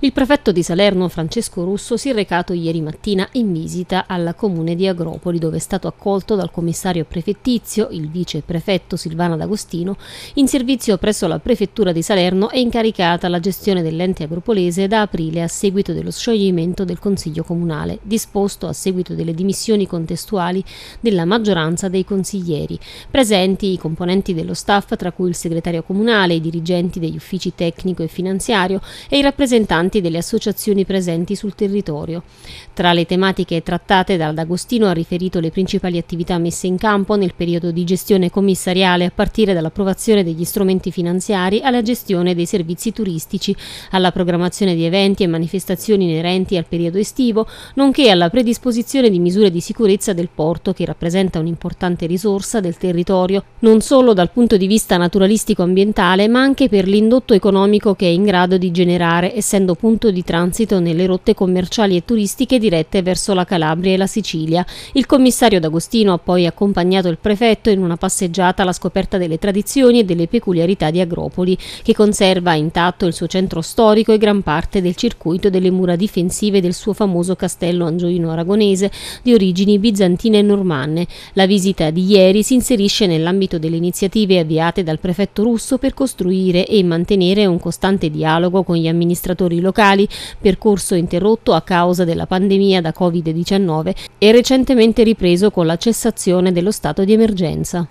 Il prefetto di Salerno Francesco Russo si è recato ieri mattina in visita alla comune di Agropoli dove è stato accolto dal commissario prefettizio, il vice prefetto Silvana D'Agostino, in servizio presso la prefettura di Salerno e incaricata la gestione dell'ente agropolese da aprile a seguito dello scioglimento del consiglio comunale, disposto a seguito delle dimissioni contestuali della maggioranza dei consiglieri, presenti i componenti dello staff tra cui il segretario comunale, i dirigenti degli uffici tecnico e finanziario e i rappresentanti rappresentanti delle associazioni presenti sul territorio. Tra le tematiche trattate dall'Agostino ha riferito le principali attività messe in campo nel periodo di gestione commissariale a partire dall'approvazione degli strumenti finanziari alla gestione dei servizi turistici, alla programmazione di eventi e manifestazioni inerenti al periodo estivo, nonché alla predisposizione di misure di sicurezza del porto che rappresenta un'importante risorsa del territorio, non solo dal punto di vista naturalistico-ambientale ma anche per l'indotto economico che è in grado di generare e essendo punto di transito nelle rotte commerciali e turistiche dirette verso la Calabria e la Sicilia. Il commissario D'Agostino ha poi accompagnato il prefetto in una passeggiata alla scoperta delle tradizioni e delle peculiarità di Agropoli, che conserva intatto il suo centro storico e gran parte del circuito delle mura difensive del suo famoso castello angioino-aragonese di origini bizantine e normanne. La visita di ieri si inserisce nell'ambito delle iniziative avviate dal prefetto russo per costruire e mantenere un costante dialogo con gli amministratori amministratori locali, percorso interrotto a causa della pandemia da Covid-19 e recentemente ripreso con la cessazione dello stato di emergenza.